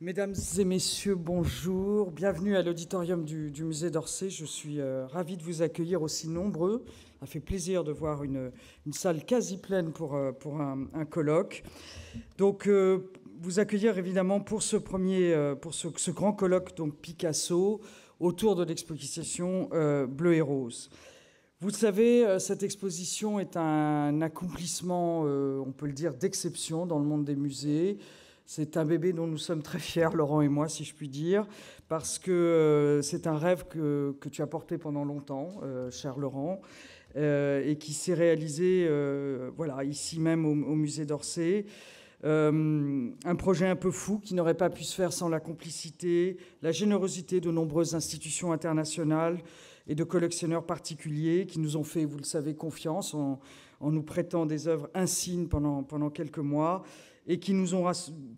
Mesdames et messieurs, bonjour. Bienvenue à l'auditorium du, musée d'Orsay. Je suis euh, ravi de vous accueillir aussi nombreux. Ça fait plaisir de voir une, salle quasi pleine pour, euh, pour un, colloque. Donc, euh, vous accueillir évidemment pour ce premier, pour ce, ce, grand colloque, donc Picasso, autour de l'exposition Bleu et Rose. Vous savez, cette exposition est un accomplissement, on peut le dire, d'exception dans le monde des musées. C'est un bébé dont nous sommes très fiers, Laurent et moi, si je puis dire, parce que euh, c'est un rêve que, tu as porté pendant longtemps, euh, cher Laurent, euh, et qui s'est réalisé voilà, ici même au, musée d'Orsay. un projet un peu fou qui n'aurait pas pu se faire sans la complicité, la générosité de nombreuses institutions internationales et de collectionneurs particuliers qui nous ont fait, vous le savez, confiance en, nous prêtant des œuvres insignes pendant quelques mois et qui nous ont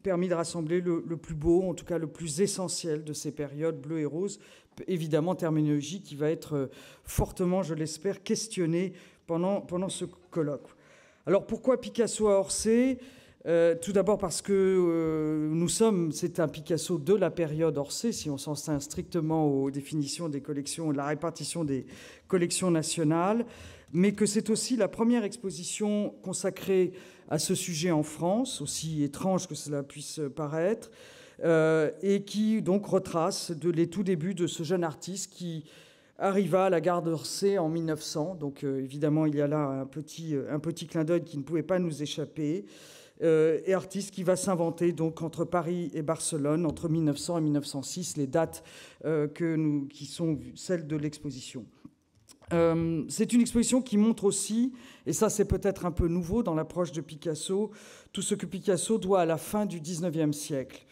permis de rassembler le, plus beau, en tout cas le plus essentiel de ces périodes bleues et roses. Évidemment, terminologie qui va être euh, fortement, je l'espère, questionnée pendant, pendant ce colloque. Alors pourquoi Picasso à Orsay euh, tout d'abord parce que euh, nous sommes, c'est un Picasso de la période Orsay, si on s'en tient strictement aux définitions des collections, la répartition des collections nationales mais que c'est aussi la première exposition consacrée à ce sujet en France, aussi étrange que cela puisse paraître, euh, et qui donc retrace les tout débuts de ce jeune artiste qui arriva à la gare d'Orsay en 1900. Donc euh, évidemment, il y a là euh, un petit, clin d'œil qui ne pouvait pas nous échapper. et artiste qui va s'inventer donc entre Paris et Barcelone entre 1900 et 1906, les dates qui sont celles de l'exposition. Euh, c'est une exposition qui montre aussi, et ça c'est peut-être un peu nouveau dans l'approche de Picasso, tout ce que Picasso doit à la fin du 19e siècle.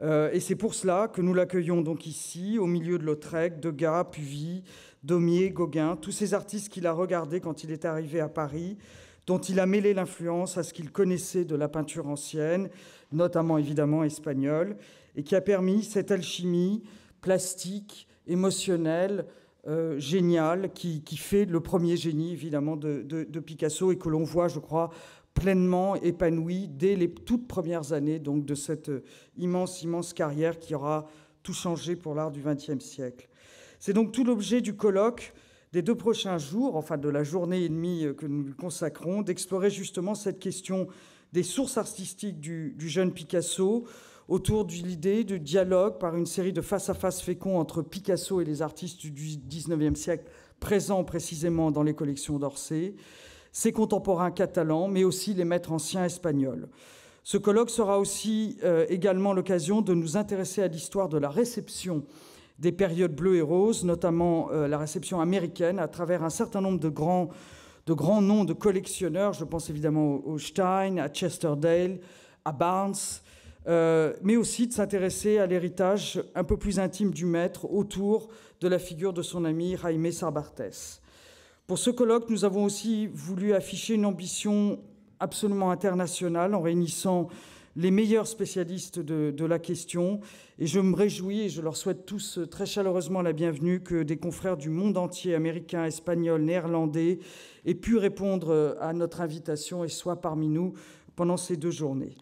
Euh, et c'est pour cela que nous l'accueillons donc ici, au milieu de Lautrec, Degas, Puvis, Daumier, Gauguin, tous ces artistes qu'il a regardés quand il est arrivé à Paris, dont il a mêlé l'influence à ce qu'il connaissait de la peinture ancienne, notamment évidemment espagnole, et qui a permis cette alchimie plastique, émotionnelle, euh, génial qui, fait le premier génie évidemment de, Picasso et que l'on voit, je crois, pleinement épanoui dès les toutes premières années donc de cette euh, immense, immense carrière qui aura tout changé pour l'art du XXe siècle. C'est donc tout l'objet du colloque des deux prochains jours, enfin de la journée et demie euh, que nous consacrons, d'explorer justement cette question des sources artistiques du jeune Picasso, autour de l'idée de dialogue par une série de face-à-face féconds entre Picasso et les artistes du XIXe siècle présents précisément dans les collections d'Orsay, ses contemporains catalans, mais aussi les maîtres anciens espagnols. Ce colloque sera aussi euh, également l'occasion de nous intéresser à l'histoire de la réception des périodes bleues et roses, notamment euh, la réception américaine, à travers un certain nombre de grands, de grands noms de collectionneurs. Je pense évidemment au, Stein, à Chesterdale, à Barnes, euh, mais aussi de s'intéresser à l'héritage un peu plus intime du maître autour de la figure de son ami Jaime Sarbartes. Pour ce colloque, nous avons aussi voulu afficher une ambition absolument internationale en réunissant les meilleurs spécialistes de, de, la question. Et je me réjouis et je leur souhaite tous très chaleureusement la bienvenue que des confrères du monde entier, américains, espagnols, néerlandais, aient pu répondre à notre invitation et soient parmi nous pendant ces deux journées.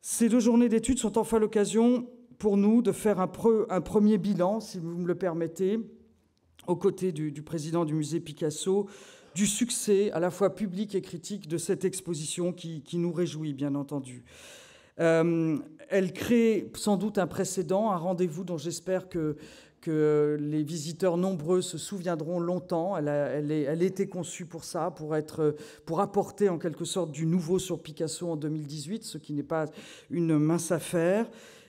Ces deux journées d'études sont enfin l'occasion pour nous de faire un, premier bilan, si vous me le permettez, aux côtés du, président du musée Picasso, du succès à la fois public et critique de cette exposition qui nous réjouit, bien entendu. Euh, elle crée sans doute un précédent, un rendez-vous dont j'espère que, les visiteurs nombreux se souviendront longtemps. Elle a, été conçue pour ça, pour, être, pour apporter en quelque sorte du nouveau sur Picasso en 2018, ce qui n'est pas une mince affaire.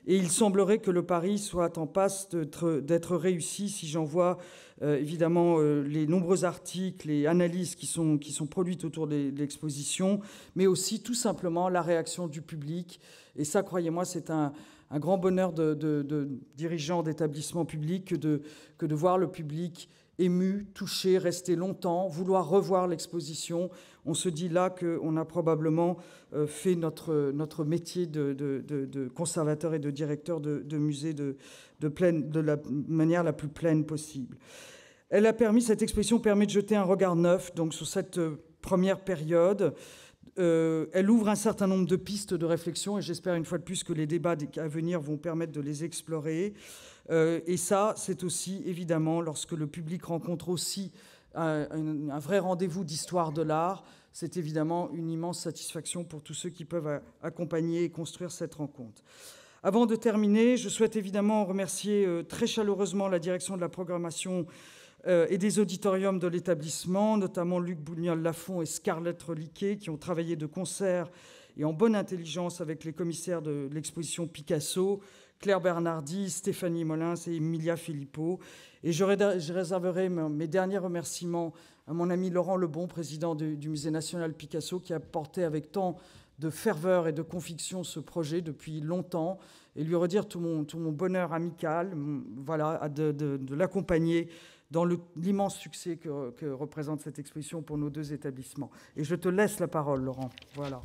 Et il semblerait que le pari soit en passe d'être réussi si j'en vois euh, évidemment euh, les nombreux articles et analyses qui sont, qui sont produites autour de, l'exposition, mais aussi tout simplement la réaction du public. Et ça, croyez-moi, c'est un, grand bonheur de, dirigeants d'établissements publics que de voir le public ému, touché, rester longtemps, vouloir revoir l'exposition. On se dit là qu'on a probablement euh, fait notre, notre métier de, conservateur et de directeur de, musée de, pleine, de la manière la plus pleine possible. Elle a permis, cette expression permet de jeter un regard neuf donc, sur cette euh, première période euh, elle ouvre un certain nombre de pistes de réflexion et j'espère une fois de plus que les débats à venir vont permettre de les explorer. Euh, et ça, c'est aussi évidemment lorsque le public rencontre aussi un vrai rendez-vous d'histoire de l'art, c'est évidemment une immense satisfaction pour tous ceux qui peuvent accompagner et construire cette rencontre. Avant de terminer, je souhaite évidemment remercier euh, très chaleureusement la direction de la programmation euh, et des auditoriums de l'établissement, notamment Luc Bougnol-Lafont et Scarlett Reliquet, qui ont travaillé de concert et en bonne intelligence avec les commissaires de l'exposition Picasso, Claire Bernardi, Stéphanie Molins et Emilia Filippo. Et je, réserverai mes derniers remerciements à mon ami Laurent Lebon, président du, Musée national Picasso, qui a porté avec tant de ferveur et de conviction ce projet depuis longtemps, et lui redire tout mon, bonheur amical, voilà, de, de l'accompagner dans l'immense succès que, représente cette exposition pour nos deux établissements. Et je te laisse la parole, Laurent. Voilà.